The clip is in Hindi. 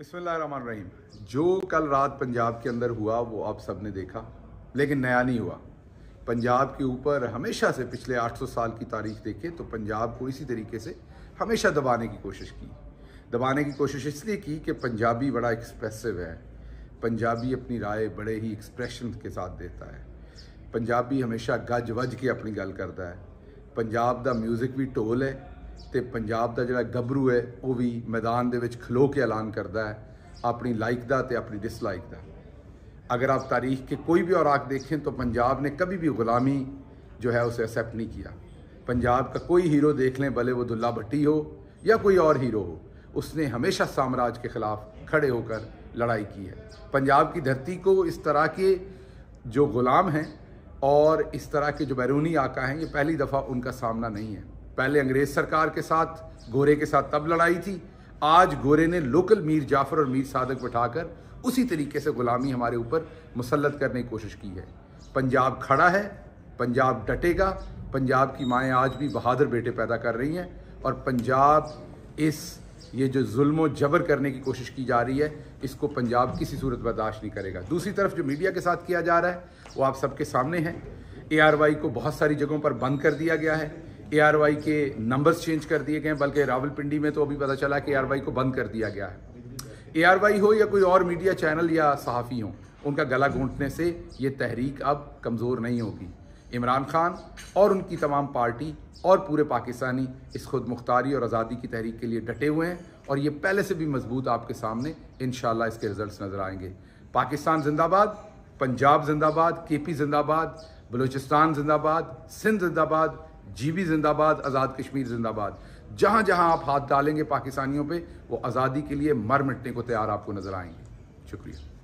रहीम जो कल रात पंजाब के अंदर हुआ वो आप सब ने देखा लेकिन नया नहीं हुआ पंजाब के ऊपर हमेशा से पिछले 800 साल की तारीख देखें तो पंजाब को इसी तरीके से हमेशा दबाने की कोशिश की दबाने की कोशिश इसलिए की कि पंजाबी बड़ा एक्सप्रेसिव है पंजाबी अपनी राय बड़े ही एक्सप्रेशन के साथ देता है पंजाबी हमेशा गज वज के अपनी गल करता है पंजाब का म्यूज़िक भी ढोल है तो पंजाब का जोड़ा गभरू है वह भी मैदान ਦੇ खलो के ऐलान करता है अपनी लाइक का तो अपनी डिसलाइक का अगर आप तारीख के कोई भी और औराक देखें तो पंजाब ने कभी भी ग़ुलामी जो है उसे एक्सेप्ट नहीं किया पंजाब का कोई हीरो देख लें भले वो दुल्ला भट्टी हो या कोई और हीरो हो उसने हमेशा साम्राज्य के ख़िलाफ़ खड़े होकर लड़ाई की है पंजाब की धरती को इस तरह के जो ग़ुलाम हैं और इस तरह के जो बैरूनी आका हैं ये पहली दफ़ा उनका सामना नहीं है पहले अंग्रेज सरकार के साथ गोरे के साथ तब लड़ाई थी आज गोरे ने लोकल मीर जाफर और मीर सादक बैठाकर उसी तरीके से ग़ुलामी हमारे ऊपर मुसलत करने की कोशिश की है पंजाब खड़ा है पंजाब डटेगा पंजाब की माएँ आज भी बहादुर बेटे पैदा कर रही हैं और पंजाब इस ये जो जुल्म जबर करने की कोशिश की जा रही है इसको पंजाब किसी सूरत बर्दाश्त नहीं करेगा दूसरी तरफ जो मीडिया के साथ किया जा रहा है वो आप सबके सामने है ए आर वाई को बहुत सारी जगहों पर बंद कर दिया गया है ए के नंबर्स चेंज कर दिए गए बल्कि रावलपिंडी में तो अभी पता चला कि ए को बंद कर दिया गया है ए हो या कोई और मीडिया चैनल या सहाफ़ी हो उनका गला घोंटने से ये तहरीक अब कमज़ोर नहीं होगी इमरान खान और उनकी तमाम पार्टी और पूरे पाकिस्तानी इस खुद मुख्तारी और आज़ादी की तहरीक के लिए डटे हुए हैं और ये पहले से भी मजबूत आपके सामने इन इसके रिजल्ट नज़र आएंगे पाकिस्तान जिंदाबाद पंजाब जिंदाबाद के पी जिंदाबाद बलूचिस्तान जिंदाबाद सिंध जिंदाबाद जी बी जिंदाबाद आज़ाद कश्मीर जिंदाबाद जहाँ जहाँ आप हाथ डालेंगे पाकिस्तानियों पे वो आज़ादी के लिए मर मिटने को तैयार आपको नज़र आएंगे शुक्रिया